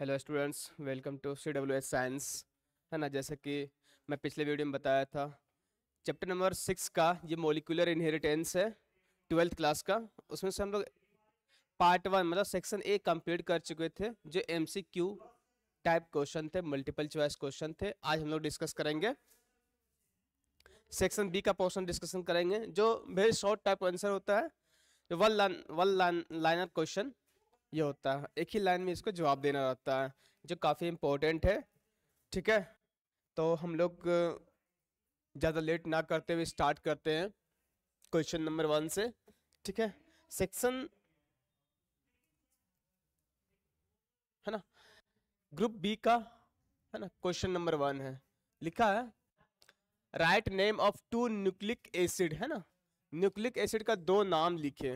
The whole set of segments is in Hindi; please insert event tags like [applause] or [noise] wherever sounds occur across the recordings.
hello students welcome to C W S science है ना जैसे कि मैं पिछले वीडियो में बताया था चैप्टर नंबर सिक्स का ये मोलिकुलर इनहेरिटेंस है ट्वेल्थ क्लास का उसमें से हम लोग पार्ट वन मतलब सेक्शन ए कंप्लीट कर चुके थे जो M C Q type question थे मल्टीपल चॉइस क्वेश्चन थे आज हम लोग डिस्कस करेंगे सेक्शन बी का पोर्शन डिस्कशन करेंगे जो वेरी शॉर्ट टाइप आंसर होता है one line one line liner question ये होता है एक ही लाइन में इसको जवाब देना रहता है जो काफ़ी इम्पोर्टेंट है ठीक है तो हम लोग ज़्यादा लेट ना करते हुए स्टार्ट करते हैं क्वेश्चन नंबर वन से ठीक है सेक्शन है ना ग्रुप बी का है ना क्वेश्चन नंबर वन है लिखा है write name of two nucleic acid है ना न्यूक्लिक एसिड का दो नाम लिखे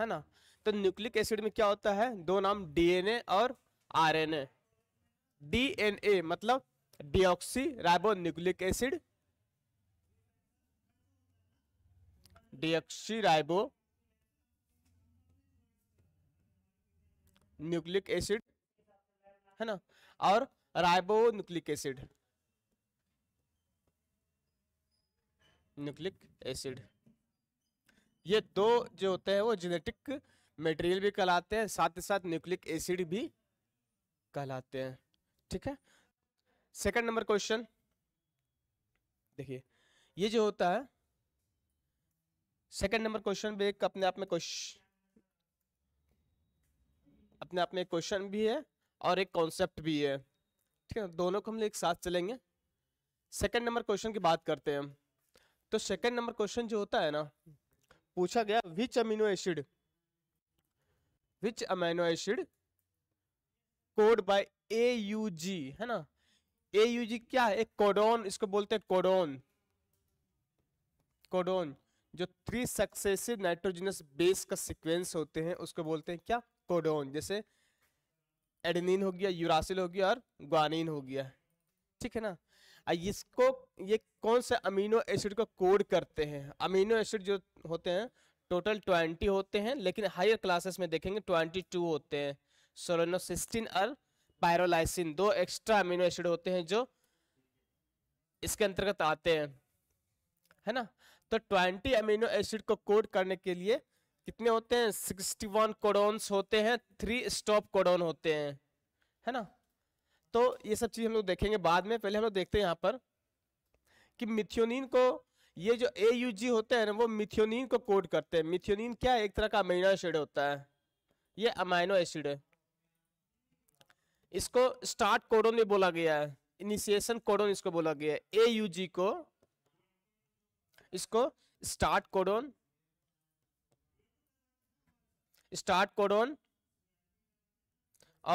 है ना तो न्यूक्लिक एसिड में क्या होता है दो नाम डीएनए और आरएनए डीएनए मतलब deoxy ribo nucleic acid deoxy ribo nucleic acid है ना और ribo nucleic acid nucleic acid ये दो जो होते हैं वो जेनेटिक मटेरियल भी कहलाते हैं साथ ही साथ न्यूक्लिक एसिड भी कहलाते हैं ठीक है सेकंड नंबर क्वेश्चन देखिए ये जो होता है सेकंड नंबर क्वेश्चन भी एक अपने आप में क्वेश्चन अपने आप में क्वेश्चन भी है और एक कॉन्सेप्ट भी है ठीक है दोनों को हम लोग एक साथ चलेंगे सेकंड नंबर क्वेश्चन की बात करते हैं हम तो सेकंड नंबर क्वेश्चन जो होता है ना पूछा गया which amino acid which amino acid code by A U G है ना ए यू जी क्या है एक कोडोन इसको बोलते हैं कोडोन कोडोन जो थ्री सक्सेसिव नाइट्रोजिनस बेस का सीक्वेंस होते हैं उसको बोलते हैं क्या कोडोन जैसे एडेनिन हो गया यूरासिल हो गया और ग्वानिन हो गया ठीक है ना इसको ये कौन से अमीनो एसिड को कोड करते हैं अमीनो एसिड जो होते हैं टोटल ट्वेंटी होते हैं लेकिन हायर क्लासेस में देखेंगे ट्वेंटी टू होते हैं सोलोनोसिस्टिन और पायरोलाइसिन दो एक्स्ट्रा अमीनो एसिड होते हैं जो इसके अंतर्गत आते हैं है ना तो ट्वेंटी अमीनो एसिड को कोड करने के लिए कितने होते हैं सिक्सटी वन कोडोन्स होते हैं थ्री स्टॉप कोडोन होते हैं है ना तो ये सब चीज़ हम लोग देखेंगे बाद में पहले हम लोग देखते हैं यहाँ पर कि मिथ्योनिन को ये जो ए यू जी होते हैं ना वो मिथियोनिन को कोड करते हैं मिथियोनिन क्या है एक तरह का अमाइनो एसिड होता है ये अमाइनो एसिड है इसको स्टार्ट कोडोन भी बोला गया है इनिशिएशन कोडोन इसको बोला गया है ए यू जी को इसको स्टार्ट कोडोन स्टार्ट कोडोन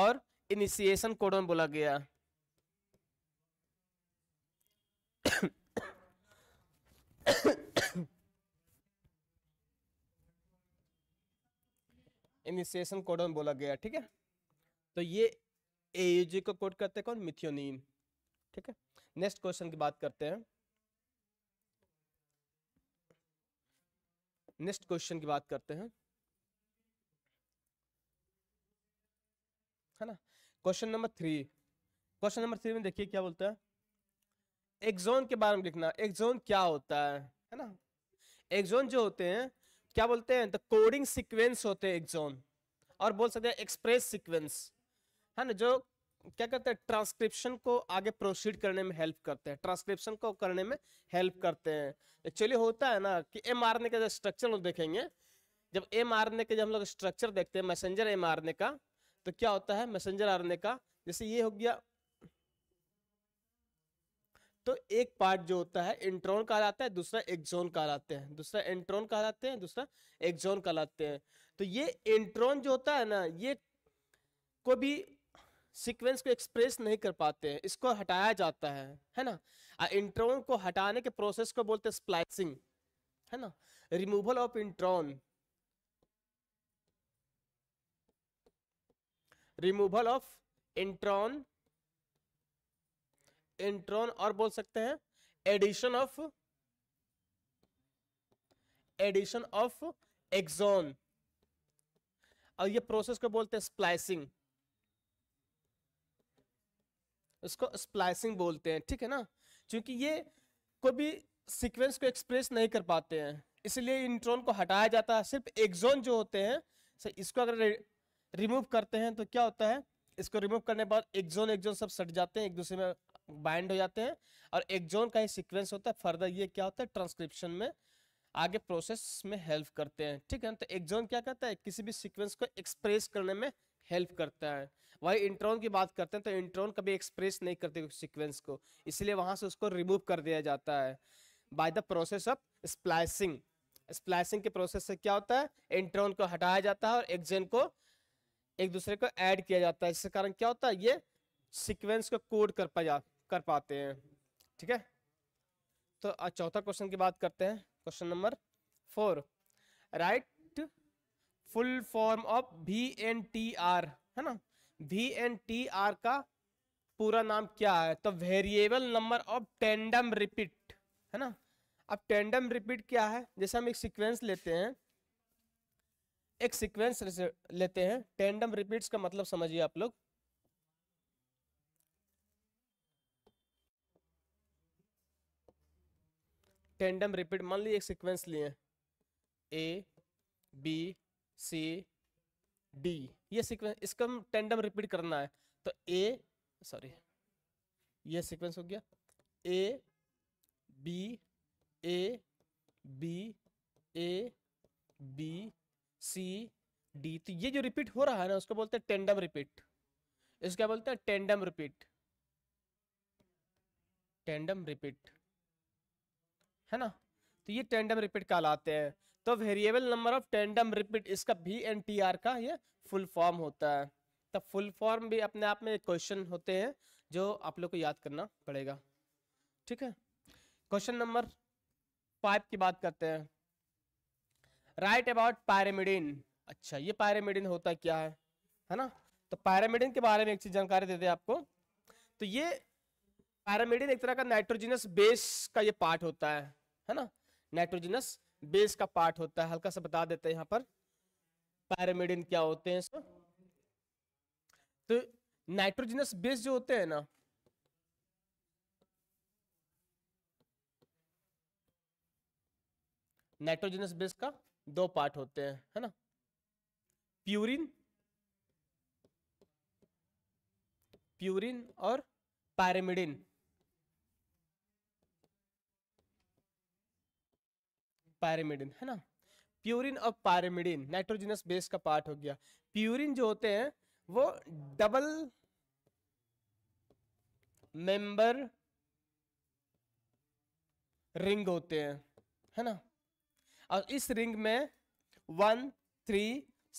और इनिशिएशन कोडोन बोला गया इनिशिएशन [coughs] कोडन बोला गया ठीक है तो ये एयूजी को कोड करते कौन मिथियोनिन ठीक है नेक्स्ट क्वेश्चन की बात करते हैं नेक्स्ट क्वेश्चन की बात करते हैं है ना question number three question number three में देखिए क्या बोलता है एक्जोन के बारे में लिखना एक्जोन क्या होता है है ना एक्जोन जो होते हैं क्या बोलते हैं द कोडिंग सीक्वेंस होते हैं एक्जोन और बोल सकते हैं एक्सप्रेस सीक्वेंस है ना जो क्या करते हैं ट्रांसक्रिप्शन को आगे प्रोसीड करने में हेल्प करते हैं ट्रांसक्रिप्शन को करने में हेल्प करते हैं एक्चुअली होता है ना कि एम आर का जो स्ट्रक्चर लोग देखेंगे जब एम आर के जब हम लोग स्ट्रक्चर देखते हैं मैसेंजर एम का तो क्या होता है मैसेंजर आर का जैसे ये हो गया तो एक पार्ट जो होता है इंट्रॉन कहलाता है दूसरा एक्जोन कहलाते हैं दूसरा इंट्रॉन कहलाते हैं दूसरा एक्जोन कहलाते हैं तो ये इंट्रॉन जो होता है ना ये को भी सीक्वेंस को एक्सप्रेस नहीं कर पाते हैं इसको हटाया जाता है है ना इंट्रॉन को हटाने के प्रोसेस को बोलते हैं स्प्लाइसिंग है ना removal of intron removal of intron intron और बोल सकते हैं addition of addition of exon और ये प्रोसेस को बोलते हैं स्प्लाइसिंग इसको स्प्लाइसिंग बोलते हैं ठीक है ना क्योंकि ये कोई भी सीक्वेंस को एक्सप्रेस नहीं कर पाते हैं इसलिए इंट्रॉन को हटाया जाता है सिर्फ एक्सॉन जो होते हैं सर इसको अगर रिमूव करते हैं तो क्या होता है इसको रिमूव करने के बाद एक्सोन एक्सोन सब सट जाते हैं एक दूसरे में बाइंड हो जाते हैं और एक्जोन का ही सिक्वेंस होता है फर्दर ये क्या होता है ट्रांसक्रिप्शन में आगे प्रोसेस में हेल्प करते हैं ठीक है तो एक्जोन क्या करता है किसी भी सिक्वेंस को एक्सप्रेस करने में हेल्प करता है वही इंट्रोन की बात करते हैं तो इंट्रोन कभी एक्सप्रेस नहीं करते सिक्वेंस को इसलिए वहां से उसको रिमूव कर दिया जाता है by the process of splicing splicing के प्रोसेस से क्या होता है इंट्रोन को हटाया जाता है और एक्जेन को एक दूसरे को ऐड किया जाता है इसके कारण क्या होता है ये सिक्वेंस को कोड कर पाया कर पाते हैं ठीक है तो चौथा क्वेश्चन की बात करते हैं question number four write full form of V N T R है ना वी एन टी आर का पूरा नाम क्या है तो variable number of tandem repeat है ना अब टेंडम रिपीट क्या है जैसे हम एक सीक्वेंस लेते हैं एक सीक्वेंस लेते हैं टेंडम रिपीट्स का मतलब समझिए आप लोग टेंडम रिपीट मान लीजिए एक सीक्वेंस लिए ए बी सी डी ये सीक्वेंस इसका हम टेंडम रिपीट करना है तो ए सॉरी ये सीक्वेंस हो गया A B A B A B C D तो ये जो रिपीट हो रहा है ना उसको बोलते हैं टेंडम रिपीट इसको क्या बोलते हैं टेंडम रिपीट टेंडम रिपीट है ना तो ये टेंडम रिपीट कहलाते हैं तो variable number of tandem repeat इसका भी एन टी आर का ये फुल फॉर्म होता है तो फुल फॉर्म भी अपने आप में क्वेश्चन होते हैं जो आप लोग को याद करना पड़ेगा ठीक है क्वेश्चन नंबर फाइव की बात करते हैं राइट अबाउट पैरामिडिन अच्छा ये पैरामिडिन होता क्या है है ना तो पैरामिडिन के बारे में एक चीज जानकारी दे दे आपको तो ये पैरामिडिन एक तरह का नाइट्रोजिनस बेस का ये पार्ट होता है है ना नाइट्रोजनस बेस का पार्ट होता है हल्का सा बता देते हैं यहाँ पर पैरामिडिन क्या होते हैं इसमें तो नाइट्रोजनस बेस जो होते हैं ना नाइट्रोजनस बेस का दो पार्ट होते हैं है ना प्यूरिन प्यूरिन और पैरामिडिन पैरामिडिन है ना प्यूरिन और पैरामिडिन नाइट्रोजिनस बेस का पार्ट हो गया प्यूरिन जो होते हैं वो डबल मेंबर रिंग होते हैं है ना और इस रिंग में one three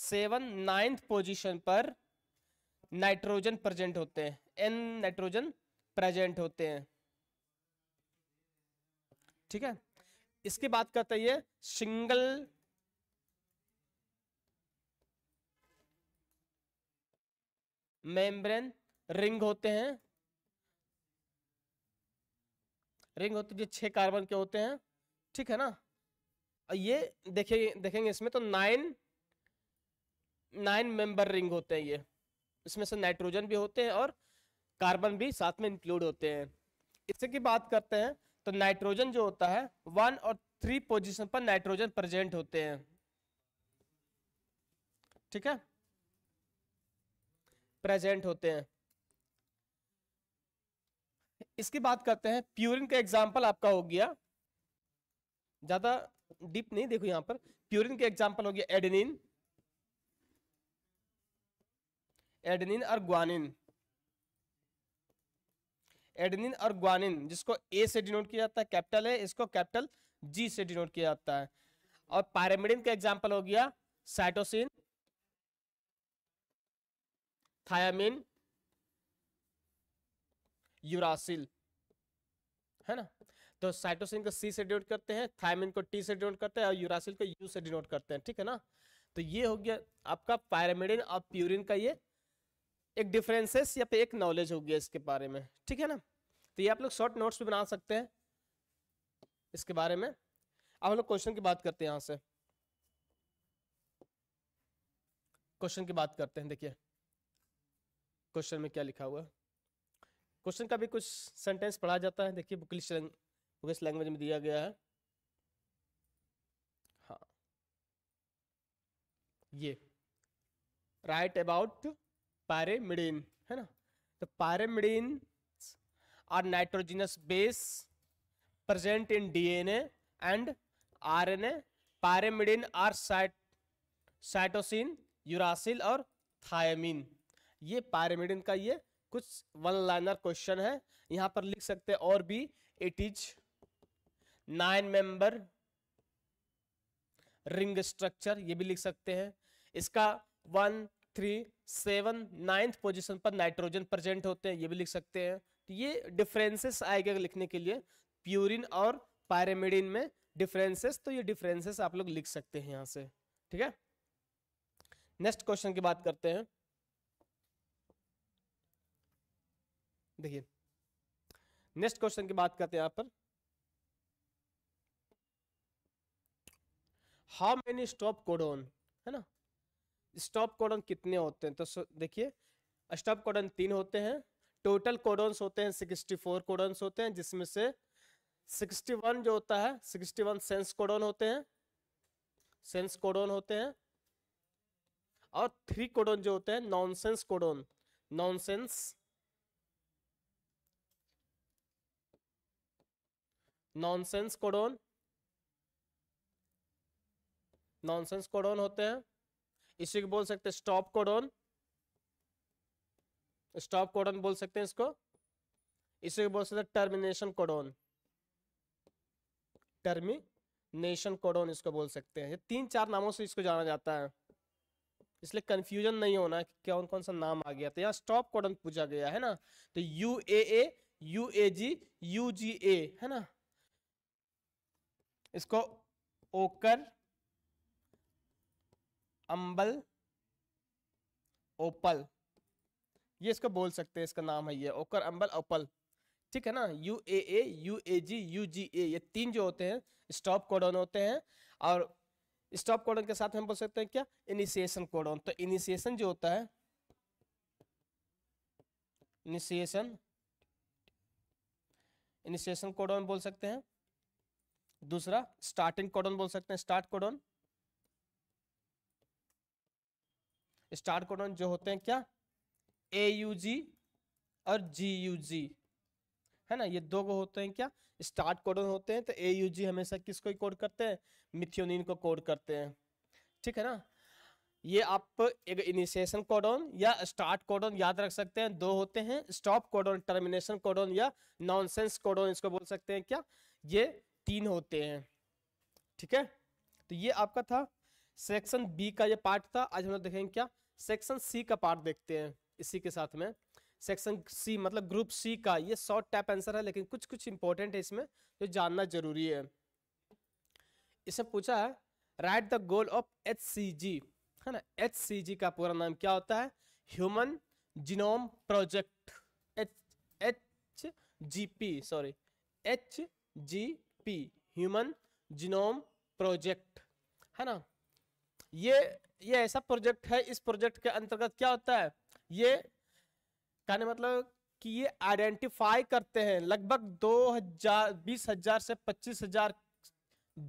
seven ninth position पर नाइट्रोजन प्रेजेंट होते हैं एन नाइट्रोजन प्रेजेंट होते हैं ठीक है इसकी बात करते ये सिंगल मेम्ब्रेन रिंग होते हैं रिंग होते जो छह कार्बन के होते हैं ठीक है ना ये देखेंगे देखेंगे इसमें तो नाइन नाइन मेंबर रिंग होते हैं ये इसमें से नाइट्रोजन भी होते हैं और कार्बन भी साथ में इंक्लूड होते हैं इससे की बात करते हैं तो नाइट्रोजन जो होता है वन और थ्री पोजीशन पर नाइट्रोजन प्रेजेंट होते हैं ठीक है प्रेजेंट होते हैं इसकी बात करते हैं प्यूरिन का एग्जाम्पल आपका हो गया ज्यादा डीप नहीं देखो यहां पर प्यूरिन का एग्जाम्पल हो गया एडेनिन एडेनिन और ग्वानिन एडनिन और ग्वानिन जिसको ए से डिनोट किया जाता है कैपिटल है इसको कैपिटल जी से डिनोट किया जाता है और पैरामिडिन का एग्जाम्पल हो गया साइटोसिन थायामिन यूरासिल है ना तो साइटोसिन को सी से डिनोट करते हैं थायमिन को टी से डिनोट करते हैं और यूरासिल को यू से डिनोट करते हैं ठीक है ना तो ये हो गया आपका पैरामिडिन और प्यूरिन का ये एक डिफरेंसेस या फिर एक नॉलेज होगी इसके बारे में ठीक है ना तो ये आप लोग शॉर्ट नोट्स भी बना सकते हैं इसके बारे में अब हम लोग क्वेश्चन की बात करते हैं यहाँ से क्वेश्चन की बात करते हैं देखिए क्वेश्चन में क्या लिखा हुआ है क्वेश्चन का भी कुछ सेंटेंस पढ़ा जाता है देखिए बुकलिश बुकलिश लैंग्वेज में दिया गया है हाँ ये राइट अबाउट पैरेमिडीन है ना तो pyrimidine are nitrogenous base present in DNA and RNA pyrimidine are site cytosine uracil और थायमिन ये पैरामिडिन का ये कुछ वन लाइनर क्वेश्चन है यहाँ पर लिख सकते हैं और भी it is nine member ring structure ये भी लिख सकते हैं इसका one three seven ninth position पर नाइट्रोजन प्रेजेंट होते हैं ये भी लिख सकते हैं तो ये डिफरेंसेस आएगा लिखने के लिए प्यूरिन और पायरेमिडिन में डिफरेंसेस तो ये डिफरेंसेस आप लोग लिख सकते हैं यहाँ से ठीक है नेक्स्ट क्वेश्चन की बात करते हैं देखिए नेक्स्ट क्वेश्चन की बात करते हैं यहां पर हाउ मेनी स्टॉप कोडोन है ना स्टॉप कोडन कितने होते हैं तो देखिए स्टॉप कोडन तीन होते हैं टोटल कोडन्स होते हैं सिक्सटी फोर कोडन्स होते हैं जिसमें से सिक्सटी वन जो होता है सिक्सटी वन सेंस कोडोन होते हैं सेंस कोडोन होते हैं और थ्री कोडोन जो होते हैं nonsense codon nonsense nonsense codon nonsense codon होते हैं इसी को बोल सकते हैं स्टॉप कोडोन स्टॉप कोडोन बोल सकते हैं इसको इसी को बोल सकते हैं टर्मिनेशन कोडोन टर्मिनेशन कोडोन इसको बोल सकते हैं तीन चार नामों से इसको जाना जाता है इसलिए कंफ्यूजन नहीं होना कि कौन कौन सा नाम आ गया तो यहाँ स्टॉप कोडन पूछा गया है ना तो U A A U A G U G A है ना इसको ओकर अम्बल ओपल ये इसको बोल सकते हैं इसका नाम है ये ओकर अम्बल ओपल ठीक है ना U A A U A G U G A ये तीन जो होते हैं स्टॉप कोडन होते हैं और स्टॉप कोडन के साथ हम बोल सकते हैं क्या इनिशिएशन कोडन तो इनिशिएशन जो होता है इनिशिएशन इनिशिएशन कोडन बोल सकते हैं दूसरा स्टार्टिंग कोडन बोल सकते हैं स्टार्ट कोडन स्टार कोडन जो होते हैं क्या ए यू जी और जी यू जी है ना ये दो को होते हैं क्या स्टार्ट कोडन होते हैं तो ए यू जी हमेशा किसको ही कोड करते हैं मिथियोनिन को कोड करते हैं ठीक है ना ये आप एक इनिशिएशन कोडोन या स्टार्ट कोडोन याद रख सकते हैं दो होते हैं स्टॉप कोडोन टर्मिनेशन कोडोन या नॉनसेंस कोडोन इसको बोल सकते हैं क्या ये तीन होते हैं ठीक है तो ये आपका था सेक्शन बी का ये पार्ट था आज हम लोग देखेंगे क्या सेक्शन सी का पार्ट देखते हैं इसी के साथ में सेक्शन सी मतलब ग्रुप सी का ये शॉर्ट टाइप आंसर है लेकिन कुछ कुछ इंपॉर्टेंट है इसमें जो जानना जरूरी है इसमें पूछा है write the goal of H C G है ना एच सी जी का पूरा नाम क्या होता है human genome project H H G P sorry H G P human genome project है ना ये ये ऐसा प्रोजेक्ट है इस प्रोजेक्ट के अंतर्गत क्या होता है ये कहने मतलब कि ये आइडेंटिफाई करते हैं लगभग दो हजार बीस हजार से पच्चीस हजार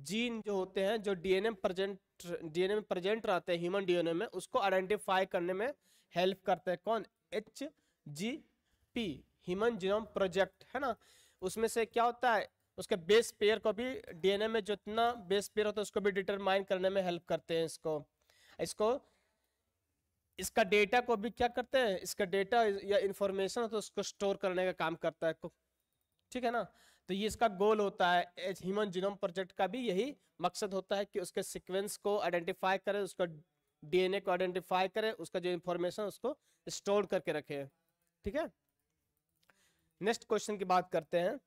जीन जो होते हैं जो डीएनए प्रेजेंट डीएनए में प्रेजेंट रहते हैं ह्यूमन डीएनए में उसको आइडेंटिफाई करने में हेल्प करते हैं कौन H G P human genome project है ना उसमें से क्या होता है उसके बेस पेयर को भी डीएनए में जितना बेस पेयर होता है उसको भी डिटरमाइन करने में हेल्प करते हैं इसको इसको इसका डेटा को भी क्या करते हैं इसका डेटा या इंफॉर्मेशन तो उसको स्टोर करने का काम करता है ठीक है ना तो ये इसका गोल होता है एज ह्यूमन जीनोम प्रोजेक्ट का भी यही मकसद होता है कि उसके सीक्वेंस को आइडेंटिफाई करें उसका डीएनए को आइडेंटिफाई करें उसका जो इंफॉर्मेशन उसको स्टोर करके रखे ठीक है नेक्स्ट क्वेश्चन की बात करते हैं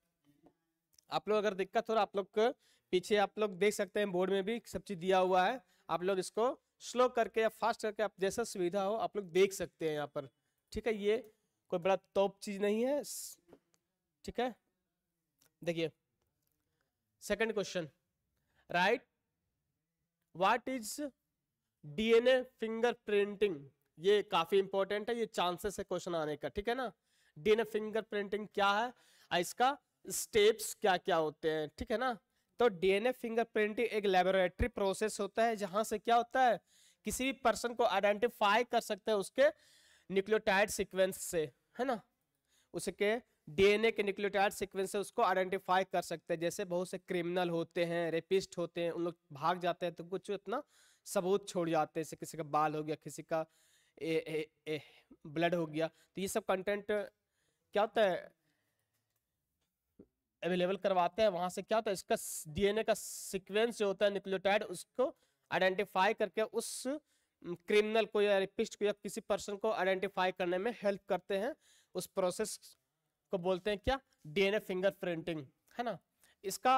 आप लोग अगर दिक्कत हो रहा तो आप लोग को पीछे आप लोग देख सकते हैं बोर्ड में भी सब चीज दिया हुआ है आप लोग इसको स्लो करके या फास्ट करके आप जैसा सुविधा हो आप लोग देख सकते हैं यहाँ पर ठीक है ये कोई बड़ा टॉप चीज नहीं है ठीक है देखिए second question right what is DNA finger printing ये काफी इंपॉर्टेंट है ये चांसेस है क्वेश्चन आने का ठीक है ना डीएनए फिंगर प्रिंटिंग क्या है इसका स्टेप्स क्या क्या होते हैं ठीक है ना तो डीएनए फिंगरप्रिंट एक लेबोरेटरी प्रोसेस होता है जहां से क्या होता है किसी भी पर्सन को आइडेंटिफाई कर सकते हैं उसके न्यूक्लियोटाइड सीक्वेंस से है ना उसके डीएनए के न्यूक्लियोटाइड सीक्वेंस से उसको आइडेंटिफाई कर सकते हैं जैसे बहुत से क्रिमिनल होते हैं रेपिस्ट होते हैं उन लोग भाग जाते हैं तो कुछ इतना सबूत छोड़ जाते हैं जैसे किसी का बाल हो गया किसी का ए, ए, ए, ब्लड हो गया तो ये सब कंटेंट क्या होता है अवेलेबल करवाते हैं वहां से क्या होता है इसका डीएनए का सीक्वेंस जो होता है न्यूक्लियोटाइड उसको आइडेंटिफाई करके उस क्रिमिनल को या रेपिस्ट को या किसी पर्सन को आइडेंटिफाई करने में हेल्प करते हैं उस प्रोसेस को बोलते हैं क्या डीएनए फिंगरप्रिंटिंग है ना इसका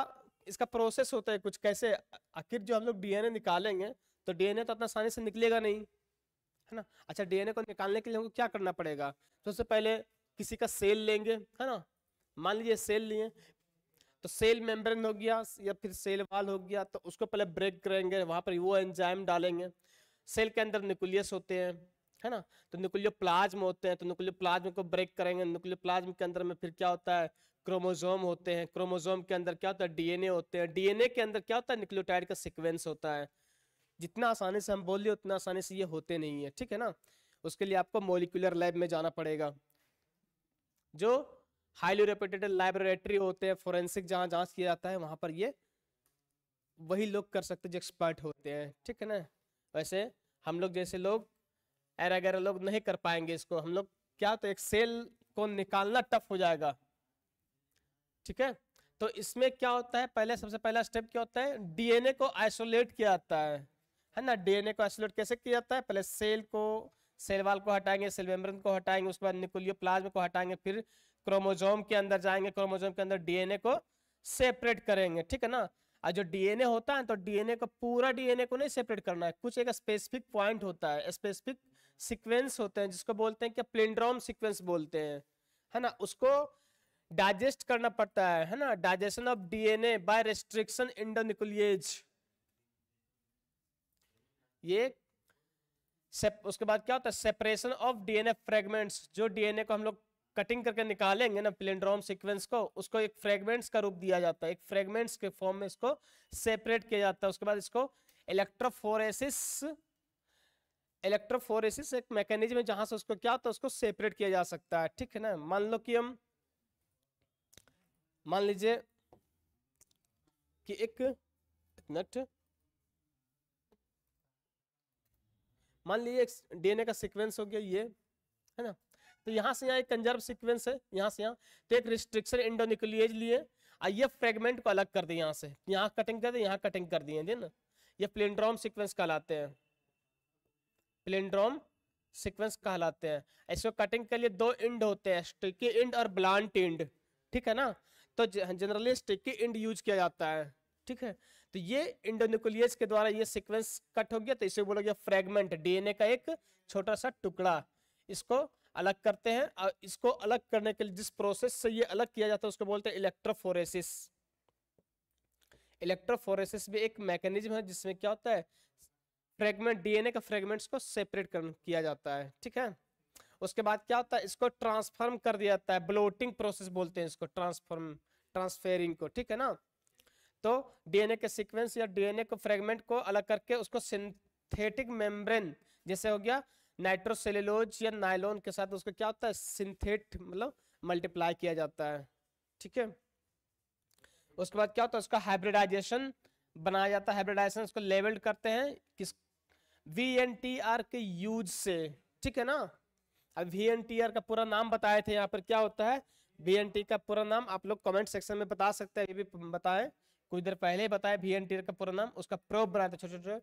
इसका प्रोसेस होता है कुछ कैसे आखिर जो हम लोग डीएनए निकालेंगे तो डीएनए तो इतना आसानी से निकलेगा नहीं है ना अच्छा डीएनए को निकालने के लिए हमको क्या करना पड़ेगा सबसे तो पहले किसी का सेल लेंगे है ना मान लीजिए सेल लिए तो सेल मेम्ब्रेन हो गया या फिर सेल वाल हो गया तो उसको पहले ब्रेक करेंगे वहां पर वो एंजाइम डालेंगे सेल के अंदर न्यूक्लियस होते हैं है ना तो न्यूक्लियो प्लाज्म होते हैं तो न्यूक्लियो प्लाज्म को ब्रेक करेंगे न्यूक्लियो प्लाज्म के अंदर में फिर क्या होता है क्रोमोजोम होते हैं क्रोमोजोम के अंदर क्या होता है डीएनए होते हैं डीएनए के अंदर क्या होता है न्यूक्लियोटाइड का सिक्वेंस होता है जितना आसानी से हम बोल रहे उतना आसानी से ये होते नहीं है ठीक है ना उसके लिए आपको मोलिकुलर लैब में जाना पड़ेगा जो हाईली रेपेटेड लाइब्रेटरी होते हैं फोरेंसिक जहाँ जांच किया जाता है वहाँ पर ये वही लोग कर सकते जो एक्सपर्ट होते हैं ठीक है ना वैसे हम लोग जैसे लोग एर एरागेरा लोग नहीं कर पाएंगे इसको हम लोग क्या तो एक सेल को निकालना टफ हो जाएगा ठीक है तो इसमें क्या होता है पहले सबसे पहला स्टेप क्या होता है डीएनए को आइसोलेट किया जाता है है ना डीएनए को आइसोलेट कैसे किया जाता है पहले सेल को सेल वाल को हटाएंगे सेल मेम्ब्रेन को हटाएंगे उसके बाद निकोलियो प्लाज्मा को हटाएंगे फिर क्रोमोजोम के अंदर जाएंगे क्रोमोजोम के अंदर डीएनए को सेपरेट करेंगे ठीक है ना और जो डीएनए होता है तो डीएनए को पूरा डीएनए को नहीं सेपरेट करना है कुछ एक स्पेसिफिक पॉइंट होता है स्पेसिफिक सिक्वेंस होते हैं जिसको बोलते हैं कि प्लिंड्रोम सिक्वेंस बोलते हैं है ना उसको डाइजेस्ट करना पड़ता है है ना digestion of DNA by restriction endonuclease ये सेप, उसके बाद क्या होता है सेपरेशन ऑफ डीएनए फ्रेगमेंट्स जो डीएनए को हम लोग कटिंग करके निकालेंगे ना प्लेड्रॉम सीक्वेंस को उसको एक फ्रेगमेंट्स का रूप दिया जाता है एक फ्रेगमेंट्स के फॉर्म में इसको सेपरेट किया जाता है उसके बाद इसको इलेक्ट्रोफोरेसिस इलेक्ट्रोफोरेसिस एक मैकेनिज्म है जहां से उसको क्या होता है उसको सेपरेट किया जा सकता है ठीक है ना मान लो कि हम मान लीजिए कि एक नट मान लीजिए डीएनए का सीक्वेंस हो गया ये है ना तो यहाँ से यहाँ एक कंजर्व सिक्वेंस है यहाँ से यहाँ तो एक रिस्ट्रिक्शन इंडोनिक्लियज लिए आइए फ्रेगमेंट को अलग कर दें यहाँ से यहाँ कटिंग कर दें यहाँ कटिंग कर दिए ना ये प्लेनड्रॉम सिक्वेंस कहलाते हैं प्लेनड्रॉम सिक्वेंस कहलाते हैं ऐसे कटिंग के लिए दो इंड होते हैं स्टिकी इंड और ब्लांट इंड ठीक है ना तो जनरली स्टिकी इंड यूज किया जाता है ठीक है तो ये इंडोनिकुलियस के द्वारा ये सिक्वेंस कट हो गया तो इसे बोला गया फ्रेगमेंट डीएनए का एक छोटा सा टुकड़ा इसको अलग करते हैं और इसको अलग करने के लिए जिस प्रोसेस से ये अलग किया जाता है उसको बोलते हैं इलेक्ट्रोफोरेसिस इलेक्ट्रोफोरेसिस भी एक मैकेनिज्म है जिसमें क्या होता है फ्रेगमेंट डीएनए का फ्रेगमेंट्स को सेपरेट कर किया जाता है ठीक है उसके बाद क्या होता है इसको ट्रांसफॉर्म कर दिया जाता है ब्लोटिंग प्रोसेस बोलते हैं इसको ट्रांसफॉर्म ट्रांसफेयरिंग को ठीक है ना तो डीएनए के सीक्वेंस या डीएनए को फ्रेगमेंट को अलग करके उसको सिंथेटिक मेम्ब्रेन जैसे हो गया नाइट्रोसेलोज या नायलॉन के साथ उसका क्या होता है सिंथेट मतलब मल्टीप्लाई किया जाता है ठीक है उसके बाद क्या होता है उसका हाइब्रिडाइजेशन बनाया जाता है हाइब्रिडाइजेशन उसको लेवल्ड करते हैं किस वी एन टी आर के यूज से ठीक है ना अब वी एन टी आर का पूरा नाम बताए थे यहाँ पर क्या होता है वी एन टी का पूरा नाम आप लोग कमेंट सेक्शन में बता सकते हैं ये भी बताएं कुछ देर पहले बताया वी एन टी आर का पूरा नाम उसका प्रोब बनाते छोटे छोटे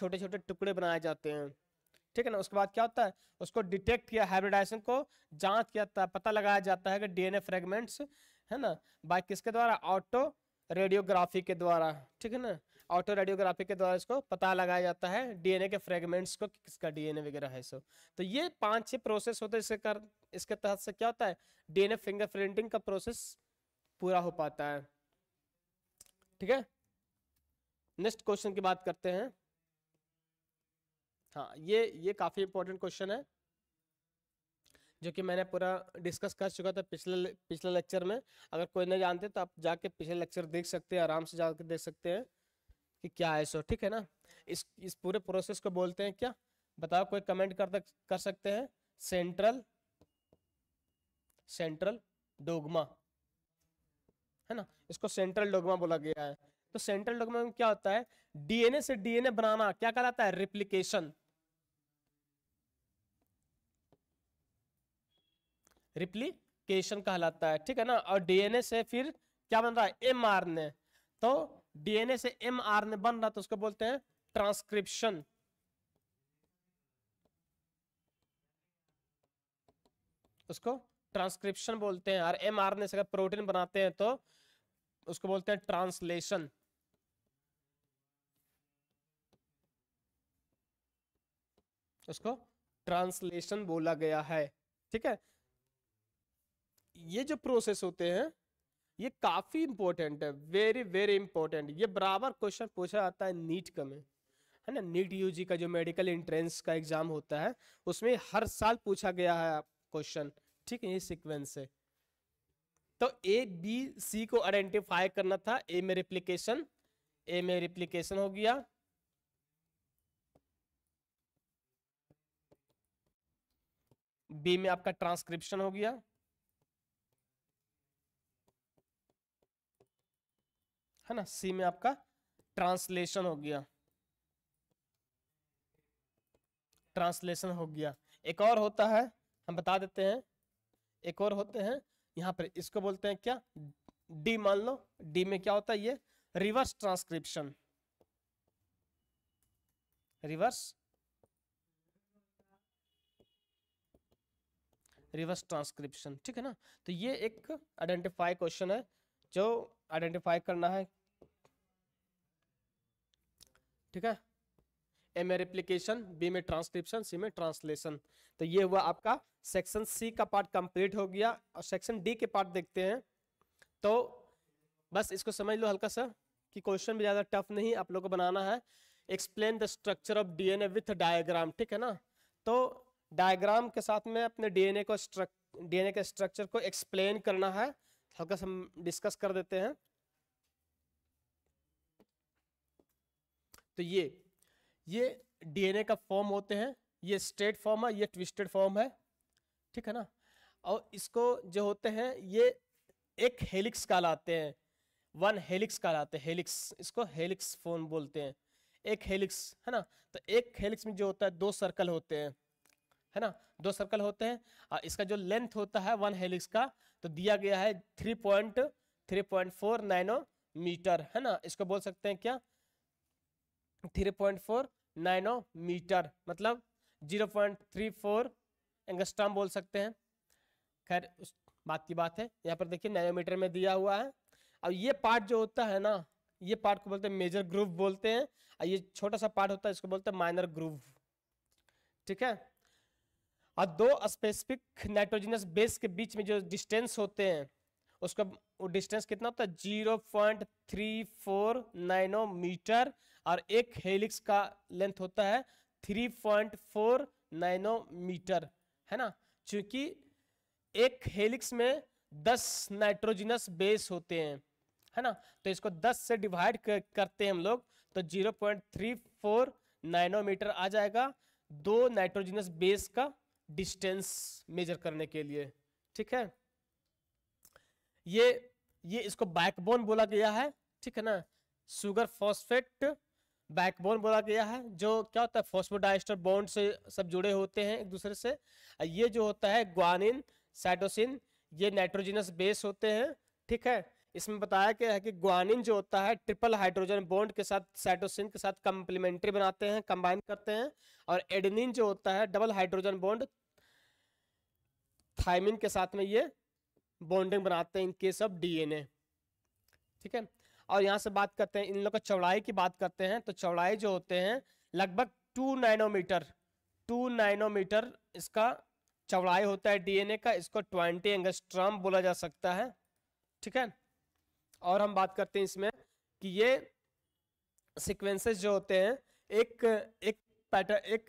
छोटे छोटे टुकड़े बनाए जाते हैं ठीक है ना उसके बाद क्या होता है उसको डिटेक्ट किया हाइब्रिडाइजेशन को जांच किया जाता है पता लगाया जाता है कि डीएनए फ्रेगमेंट्स है ना बाय किसके द्वारा ऑटो रेडियोग्राफी के द्वारा ठीक है ना ऑटो रेडियोग्राफी के द्वारा इसको पता लगाया जाता है डीएनए के फ्रेगमेंट्स को किसका डीएनए वगैरह है सो तो ये पांच छह प्रोसेस होते हैं इसके कर इसके तहत से क्या होता है डीएनए फिंगरप्रिंटिंग का प्रोसेस पूरा हो पाता है ठीक है नेक्स्ट क्वेश्चन की बात करते हैं हाँ ये ये काफ़ी इंपॉर्टेंट क्वेश्चन है जो कि मैंने पूरा डिस्कस कर चुका था पिछले पिछले लेक्चर में अगर कोई नहीं जानते तो आप जाके पिछले लेक्चर देख सकते हैं आराम से जाके देख सकते हैं कि क्या है सो ठीक है ना इस इस पूरे प्रोसेस को बोलते हैं क्या बताओ कोई कमेंट कर कर सकते हैं सेंट्रल सेंट्रल डोगमा है ना इसको सेंट्रल डोगमा बोला गया है तो सेंट्रल डोगमा में क्या होता है डीएनए से डीएनए बनाना क्या कहलाता है रिप्लीकेशन रिप्लीकेशन कहलाता है ठीक है ना और डीएनए से फिर क्या बन रहा है एम आर ने तो डीएनए से एम आर ने बन रहा तो उसको बोलते हैं ट्रांसक्रिप्शन उसको ट्रांसक्रिप्शन बोलते हैं और एम आर ने से अगर प्रोटीन बनाते हैं तो उसको बोलते हैं ट्रांसलेशन उसको ट्रांसलेशन बोला गया है ठीक है ये जो प्रोसेस होते हैं ये काफ़ी इंपॉर्टेंट है वेरी वेरी इंपॉर्टेंट ये बराबर क्वेश्चन पूछा जाता है नीट का में है ना नीट यूजी का जो मेडिकल इंट्रेंस का एग्जाम होता है उसमें हर साल पूछा गया है क्वेश्चन ठीक है ये सिक्वेंस है तो ए बी सी को आइडेंटिफाई करना था ए में रिप्लीकेशन ए में रिप्लीकेशन हो गया बी में आपका ट्रांसक्रिप्शन हो गया है ना सी में आपका ट्रांसलेशन हो गया ट्रांसलेशन हो गया एक और होता है हम बता देते हैं एक और होते हैं यहाँ पर इसको बोलते हैं क्या डी मान लो डी में क्या होता है ये reverse transcription reverse reverse transcription ठीक है ना तो ये एक आइडेंटिफाई क्वेश्चन है जो आइडेंटिफाई करना है ठीक है ए में रिप्लीकेशन बी में ट्रांसक्रिप्शन सी में ट्रांसलेशन तो ये हुआ आपका सेक्शन सी का पार्ट कंप्लीट हो गया और सेक्शन डी के पार्ट देखते हैं तो बस इसको समझ लो हल्का सा कि क्वेश्चन भी ज़्यादा टफ नहीं आप लोग को बनाना है explain the structure of DNA with diagram ठीक है ना तो डायग्राम के साथ में अपने डीएनए को डीएनए के स्ट्रक्चर को एक्सप्लेन करना है हल्का सा हम डिस्कस कर देते हैं तो ये ये डीएनए का फॉर्म होते हैं ये स्ट्रेट फॉर्म है ये ट्विस्टेड फॉर्म है ठीक है ना और इसको जो होते हैं ये एक हेलिक्स कहलाते हैं वन हेलिक्स कहलाते हैं हेलिक्स इसको हेलिक्स फोन बोलते हैं एक हेलिक्स है ना तो एक हेलिक्स में जो होता है दो सर्कल होते हैं है ना दो सर्कल होते हैं और इसका जो लेंथ होता है वन हेलिक्स का तो दिया गया है three point three point four nanometre है ना इसको बोल सकते हैं क्या three point four nanometre मतलब zero point three four angstrom बोल सकते हैं खैर उस बात की बात है यहाँ पर देखिए नाइनोमीटर में दिया हुआ है और ये पार्ट जो होता है ना ये पार्ट को बोलते हैं मेजर ग्रुप बोलते हैं और ये छोटा सा पार्ट होता है इसको बोलते हैं माइनर ग्रुप ठीक है और दो स्पेसिफिक नाइट्रोजिनस बेस के बीच में जो डिस्टेंस होते हैं उसका वो डिस्टेंस कितना होता है zero point three four nanometre और एक हेलिक्स का लेंथ होता है थ्री पॉइंट फोर नाइनोमीटर है ना क्योंकि एक हेलिक्स में दस नाइट्रोजिनस बेस होते हैं है ना तो इसको दस से डिवाइड कर, करते हैं हम लोग तो zero point three four nanometre आ जाएगा दो नाइट्रोजिनस बेस का डिस्टेंस मेजर करने के लिए ठीक है ये ये इसको बैकबोन बोला गया है ठीक है ना सुगर फॉस्फेट बैकबोन बोला गया है जो क्या होता है फॉस्फोडाइस्टर बॉन्ड से सब जुड़े होते हैं एक दूसरे से ये जो होता है ग्वानिन साइटोसिन ये नाइट्रोजिनस बेस होते हैं ठीक है इसमें बताया गया है कि ग्वानिन जो होता है ट्रिपल हाइड्रोजन बॉन्ड के साथ साइटोसिन के साथ कंप्लीमेंट्री बनाते हैं कंबाइन करते हैं और एडनिन जो होता है डबल हाइड्रोजन बॉन्ड थाइमिन के साथ में ये बॉन्डिंग बनाते हैं इन केस ऑफ डीएनए ठीक है और यहाँ से बात करते हैं इन लोग का चौड़ाई की बात करते हैं तो चौड़ाई जो होते हैं लगभग टू नाइनोमीटर टू नाइनोमीटर इसका चौड़ाई होता है डीएनए का इसको ट्वेंटी एंगस्ट्रॉम बोला जा सकता है ठीक है और हम बात करते हैं इसमें कि ये सिक्वेंसेज जो होते हैं एक एक पैटर्न एक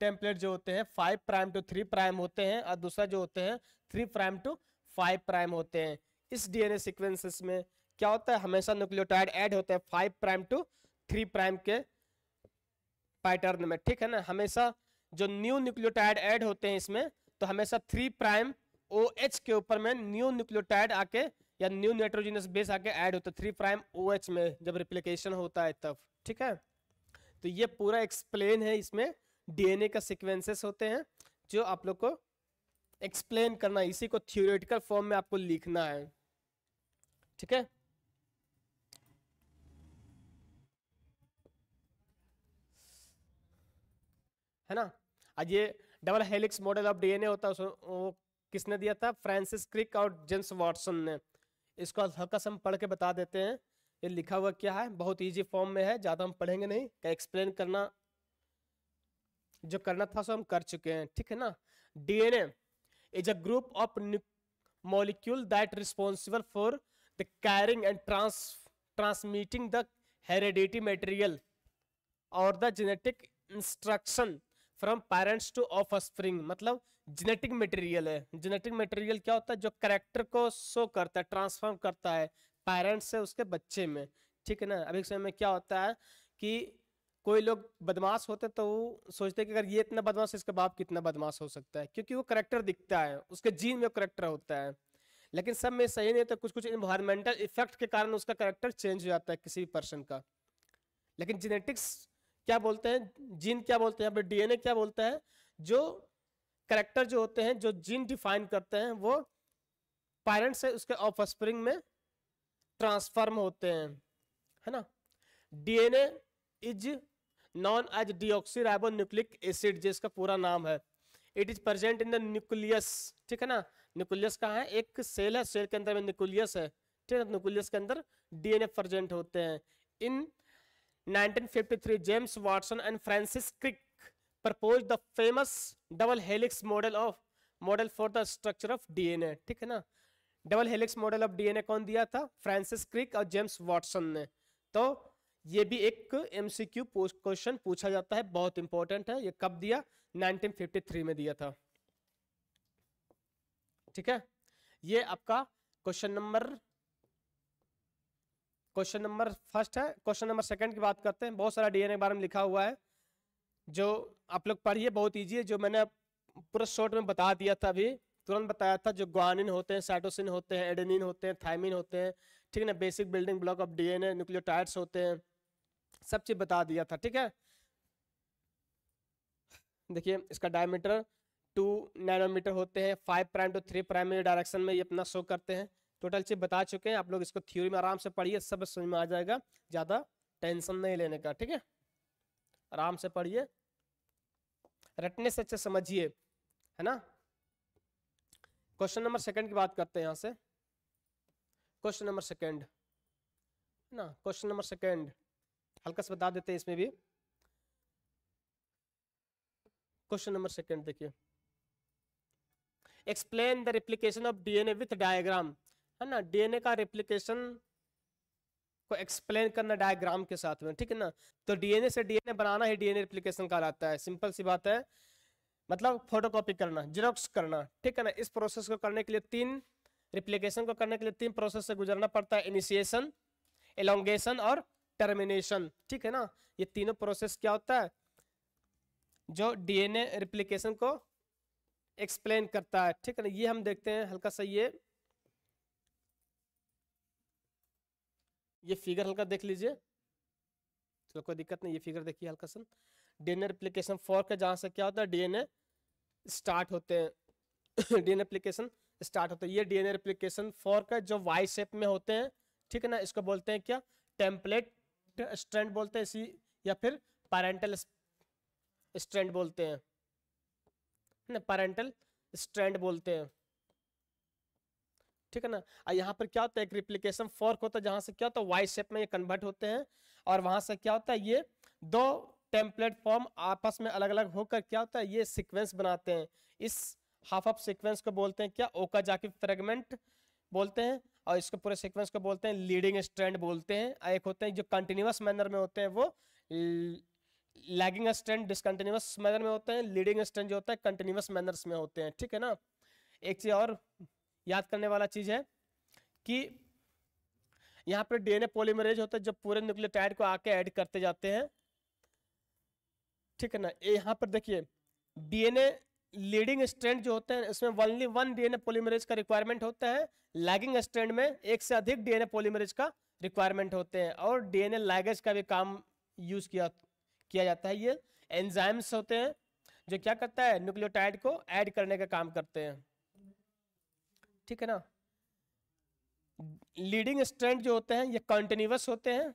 टेम्पलेट जो होते हैं five prime to three prime होते हैं और दूसरा जो होते हैं three prime to five prime होते हैं इस डीएनए सीक्वेंसेस में क्या होता है हमेशा न्यूक्लियोटाइड ऐड होते हैं five prime to three prime के पैटर्न में ठीक है ना हमेशा जो न्यू न्यूक्लियोटाइड ऐड होते हैं इसमें तो हमेशा थ्री प्राइम ओ के ऊपर में न्यू न्यूक्लियोटाइड आके या न्यू नाइट्रोजिनस बेस आके ऐड होता है थ्री प्राइम ओ OH में जब रिप्लिकेशन होता है तब ठीक है तो ये पूरा एक्सप्लेन है इसमें डीएनए का सिक्वेंसेस होते हैं जो आप लोग को एक्सप्लेन करना है इसी को थियोरेटिकल फॉर्म में आपको लिखना है ठीक है है ना आज ये double helix model of DNA होता है वो किसने दिया था फ्रांसिस क्रिक और जेम्स वाटसन ने इसको हल्का सा हम पढ़ के बता देते हैं ये लिखा हुआ क्या है बहुत इजी फॉर्म में है ज़्यादा हम पढ़ेंगे नहीं क्या एक्सप्लेन करना जो करना था सो हम कर चुके हैं ठीक है ना DNA is a group of molecule that responsible for the carrying and trans transmitting the material और the genetic instruction from parents to of मतलब जेनेटिक मटेरियल है जेनेटिक मटेरियल क्या होता है जो करेक्टर को शो करता है ट्रांसफॉर्म करता है पेरेंट्स से उसके बच्चे में ठीक है ना अभी समय में क्या होता है कि कोई लोग बदमाश होते तो वो सोचते कि अगर ये इतना बदमाश है इसके बाप कितना बदमाश हो सकता है क्योंकि वो करेक्टर दिखता है उसके जीन में करेक्टर होता है लेकिन सब में सही नहीं होता कुछ कुछ इन्वायरमेंटल इफेक्ट के कारण उसका करेक्टर चेंज हो जाता है किसी भी पर्सन का लेकिन जेनेटिक्स क्या बोलते हैं जीन क्या बोलते हैं डी एन डीएनए क्या बोलता है जो करेक्टर जो होते हैं जो जीन डिफाइन करते हैं वो पेरेंट्स से उसके ऑफस्प्रिंग में ट्रांसफॉर्म होते हैं है ना DNA is known as deoxyribo nucleic acid जिसका पूरा नाम है it is present in the nucleus ठीक है ना न्यूक्लियस कहाँ है एक सेल है सेल के अंदर में न्यूक्लियस है ठीक है न्यूक्लियस के अंदर डीएनए प्रेजेंट होते हैं in 1953 James Watson and Francis Crick propose the famous double helix model of model for the structure of DNA ठीक है ना double helix model of DNA कौन दिया था फ्रांसिस क्रिक और जेम्स वॉटसन ने तो ये भी एक एमसीक्यू क्वेश्चन पूछा जाता है बहुत इंपॉर्टेंट है ये कब दिया 1953 में दिया था ठीक है ये आपका question number question number first है क्वेश्चन नंबर सेकंड की बात करते हैं बहुत सारा डीएनए के बारे में लिखा हुआ है जो आप लोग पढ़िए बहुत ईजी है जो मैंने पूरा शॉर्ट में बता दिया था अभी तुरंत बताया था जो ग्वानिन होते हैं साइटोसिन होते हैं एडेनिन होते हैं थाइमिन होते हैं ठीक है ना basic building block of DNA nucleotides होते हैं सब चीज़ बता दिया था ठीक है देखिए इसका डायमीटर टू नैनोमीटर होते हैं five prime to three prime में डायरेक्शन में ये अपना शो करते हैं टोटल चीज़ बता चुके हैं आप लोग इसको थ्योरी में आराम से पढ़िए सब समझ में आ जाएगा ज़्यादा टेंशन नहीं लेने का ठीक है आराम से पढ़िए रटने से अच्छा समझिए है ना क्वेश्चन नंबर सेकंड की बात करते हैं यहां से क्वेश्चन नंबर सेकंड है ना क्वेश्चन नंबर सेकंड हल्का से बता देते हैं इसमें भी क्वेश्चन नंबर सेकंड देखिए explain the replication of DNA with diagram है ना डीएनए का रिप्लीकेशन को एक्सप्लेन करना डायग्राम के साथ में ठीक है ना तो डीएनए से डीएनए बनाना ही डीएनए का कहलाता है सिंपल सी बात है मतलब फोटोकॉपी करना जेरोक्स करना ठीक है ना इस प्रोसेस को करने के लिए तीन रिप्लीकेशन को करने के लिए तीन प्रोसेस से गुजरना पड़ता है इनिशिएशन एलोंगेशन और टर्मिनेशन ठीक है ना ये तीनों प्रोसेस क्या होता है जो डीएनए रिप्लीकेशन को एक्सप्लेन करता है ठीक है ना ये हम देखते हैं हल्का सा ये ये फिगर हल्का देख लीजिए चलो कोई दिक्कत नहीं ये फिगर देखिए हल्का सन डीएनए एप्लीकेशन फॉर का जहाँ से क्या होता है डीएनए स्टार्ट होते हैं [coughs] डीएनए एप्लीकेशन स्टार्ट होते हैं ये डीएनए एप्लीकेशन फॉर का जो वाई शेप में होते हैं ठीक है ना इसको बोलते हैं क्या टेम्पलेट स्ट्रेंड बोलते हैं इसी या फिर पैरेंटल स्ट्रेंड बोलते हैं ना पैरेंटल स्ट्रेंड बोलते हैं ठीक है ना और यहाँ पर क्या होता है एक रिप्लीकेशन फॉर्क होता है जहां से क्या होता है वाई शेप में ये कन्वर्ट होते हैं और वहां से क्या होता है ये दो टेम्पलेट फॉर्म आपस में अलग अलग होकर क्या होता है ये सिक्वेंस बनाते हैं इस हाफ ऑफ सिक्वेंस को बोलते हैं क्या ओका जाके फ्रेगमेंट बोलते हैं और इसको पूरे सीक्वेंस को बोलते हैं लीडिंग स्ट्रैंड बोलते हैं एक होते हैं जो कंटिन्यूस मैनर में होते हैं वो लैगिंग स्ट्रैंड डिसकंटिन्यूस मैनर में होते हैं लीडिंग स्ट्रैंड जो होता है कंटिन्यूस मैनर्स में होते हैं ठीक है ना एक चीज और याद करने वाला चीज है कि यहाँ पर डीएनए पॉलीमरेज होता है जब पूरे न्यूक्लियोटाइड को आके ऐड करते जाते हैं ठीक है ना यहाँ पर देखिए डीएनए लीडिंग स्ट्रैंड जो होते हैं इसमें ओनली वन डीएनए पॉलीमरेज का रिक्वायरमेंट होता है लैगिंग स्ट्रैंड में एक से अधिक डीएनए पॉलीमरेज का रिक्वायरमेंट होते हैं और डीएनए लैगेज का भी काम यूज किया किया जाता है ये एंजाइम्स होते हैं जो क्या करता है न्यूक्लियोटाइड को ऐड करने का काम करते हैं ठीक है ना लीडिंग स्ट्रेंड जो होते हैं ये कंटिन्यूस होते हैं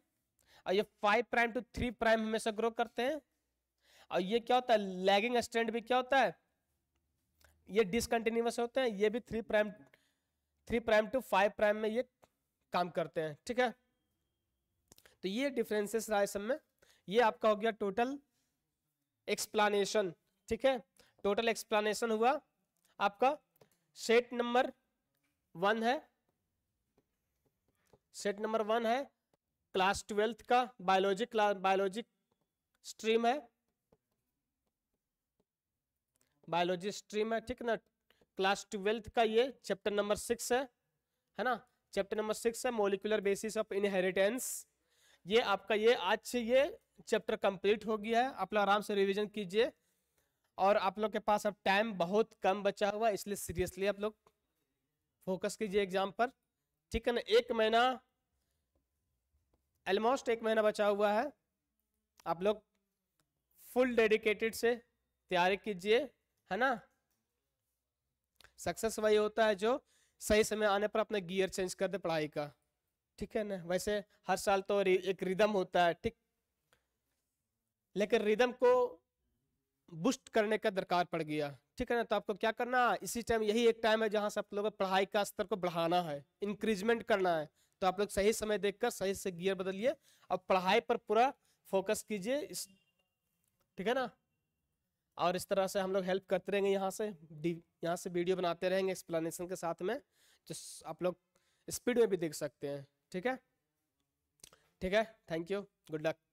और ये five prime to three prime हमेशा ग्रो करते हैं और ये क्या होता है लैगिंग स्ट्रेंड भी क्या होता है ये डिसकंटिन्यूस होते हैं ये भी three prime three prime to five prime में ये काम करते हैं ठीक है तो ये डिफरेंसेस रहा है सब में ये आपका हो गया टोटल एक्सप्लानेशन ठीक है टोटल एक्सप्लानेशन हुआ आपका सेट नंबर वन है सेट नंबर वन है क्लास ट्वेल्थ का बायोलॉजी बायोलॉजी स्ट्रीम है बायोलॉजी स्ट्रीम है ठीक ना क्लास ट्वेल्थ का ये चैप्टर नंबर सिक्स है है ना चैप्टर नंबर सिक्स है मोलिकुलर बेसिस ऑफ इनहेरिटेंस ये आपका ये आज से ये चैप्टर कंप्लीट हो गया है आप लोग आराम से रिवीजन कीजिए और आप लोग के पास अब टाइम बहुत कम बचा हुआ है इसलिए सीरियसली आप लोग फोकस कीजिए एग्जाम पर ठीक है ना एक महीना एलमोस्ट एक महीना बचा हुआ है आप लोग फुल डेडिकेटेड से तैयारी कीजिए है ना सक्सेस वही होता है जो सही समय आने पर अपने गियर चेंज कर दे पढ़ाई का ठीक है ना वैसे हर साल तो एक रिदम होता है ठीक लेकिन रिदम को बुस्ट करने का दरकार पड़ गया ठीक है ना तो आपको क्या करना इसी टाइम यही एक टाइम है जहाँ से आप लोगों को पढ़ाई का स्तर को बढ़ाना है इंक्रीजमेंट करना है तो आप लोग सही समय देखकर सही से गियर बदलिए और पढ़ाई पर पूरा फोकस कीजिए इस ठीक है ना और इस तरह से हम लोग हेल्प करते रहेंगे यहाँ से डी यहाँ से वीडियो बनाते रहेंगे एक्सप्लेनेशन के साथ में जो आप लोग स्पीड में भी देख सकते हैं ठीक है ठीक है थैंक यू गुड लक